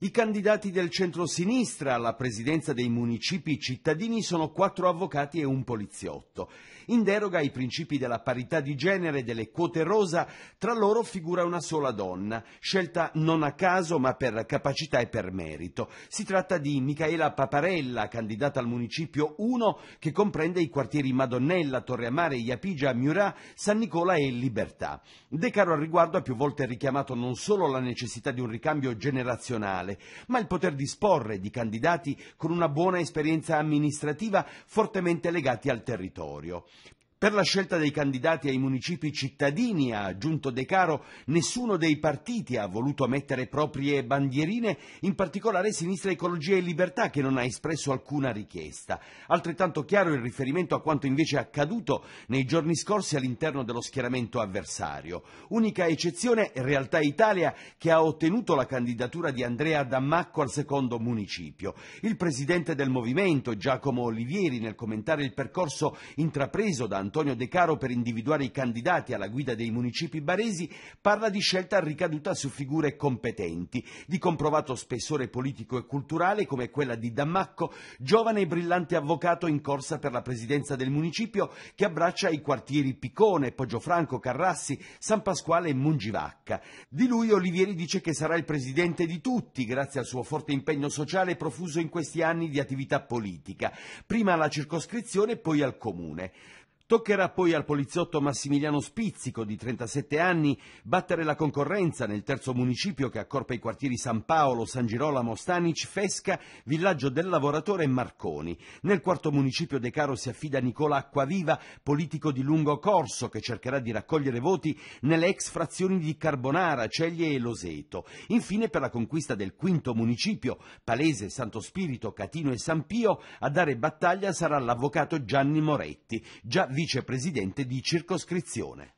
I candidati del centro-sinistra alla presidenza dei municipi cittadini sono quattro avvocati e un poliziotto. In deroga ai principi della parità di genere e delle quote rosa, tra loro figura una sola donna, scelta non a caso ma per capacità e per merito. Si tratta di Michaela Paparella, candidata al municipio 1 che comprende i quartieri Madonnella, Torreamare, Iapigia, Murat, San Nicola e Libertà. De Caro al riguardo ha più volte richiamato non solo la necessità di un ricambio generazionale, locale, ma il poter disporre di candidati con una buona esperienza amministrativa fortemente legati al territorio. Per la scelta dei candidati ai municipi cittadini, ha aggiunto De Caro, nessuno dei partiti ha voluto mettere proprie bandierine, in particolare Sinistra Ecologia e Libertà che non ha espresso alcuna richiesta. Altrettanto chiaro il riferimento a quanto invece è accaduto nei giorni scorsi all'interno dello schieramento avversario. Unica eccezione è Realtà Italia che ha ottenuto la candidatura di Andrea Dammacco al secondo municipio. Il presidente del movimento, Giacomo Olivieri, nel commentare il percorso intrapreso da Antonio De Caro per individuare i candidati alla guida dei municipi baresi parla di scelta ricaduta su figure competenti, di comprovato spessore politico e culturale come quella di Dammacco, giovane e brillante avvocato in corsa per la presidenza del municipio che abbraccia i quartieri Picone, Poggiofranco, Carrassi, San Pasquale e Mungivacca. Di lui Olivieri dice che sarà il presidente di tutti grazie al suo forte impegno sociale profuso in questi anni di attività politica, prima alla circoscrizione e poi al comune. Toccherà poi al poliziotto Massimiliano Spizzico, di 37 anni, battere la concorrenza nel terzo municipio che accorpa i quartieri San Paolo, San Girolamo, Stanic, Fesca, Villaggio del Lavoratore e Marconi. Nel quarto municipio De Caro si affida Nicola Acquaviva, politico di lungo corso, che cercherà di raccogliere voti nelle ex frazioni di Carbonara, Ceglie e Loseto. Infine, per la conquista del quinto municipio, Palese, Santo Spirito, Catino e San Pio, a dare battaglia sarà l'avvocato Gianni Moretti, già vicepresidente di circoscrizione.